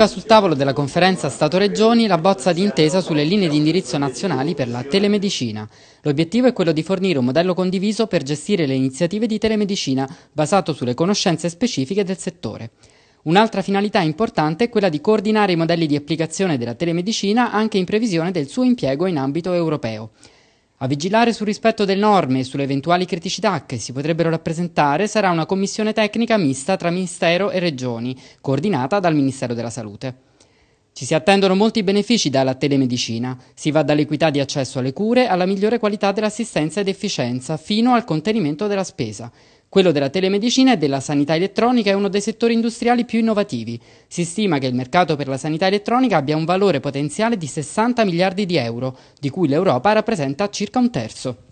Ora sul tavolo della conferenza Stato-Regioni la bozza di intesa sulle linee di indirizzo nazionali per la telemedicina. L'obiettivo è quello di fornire un modello condiviso per gestire le iniziative di telemedicina basato sulle conoscenze specifiche del settore. Un'altra finalità importante è quella di coordinare i modelli di applicazione della telemedicina anche in previsione del suo impiego in ambito europeo. A vigilare sul rispetto delle norme e sulle eventuali criticità che si potrebbero rappresentare sarà una commissione tecnica mista tra Ministero e Regioni, coordinata dal Ministero della Salute. Ci si attendono molti benefici dalla telemedicina. Si va dall'equità di accesso alle cure alla migliore qualità dell'assistenza ed efficienza, fino al contenimento della spesa. Quello della telemedicina e della sanità elettronica è uno dei settori industriali più innovativi. Si stima che il mercato per la sanità elettronica abbia un valore potenziale di 60 miliardi di euro, di cui l'Europa rappresenta circa un terzo.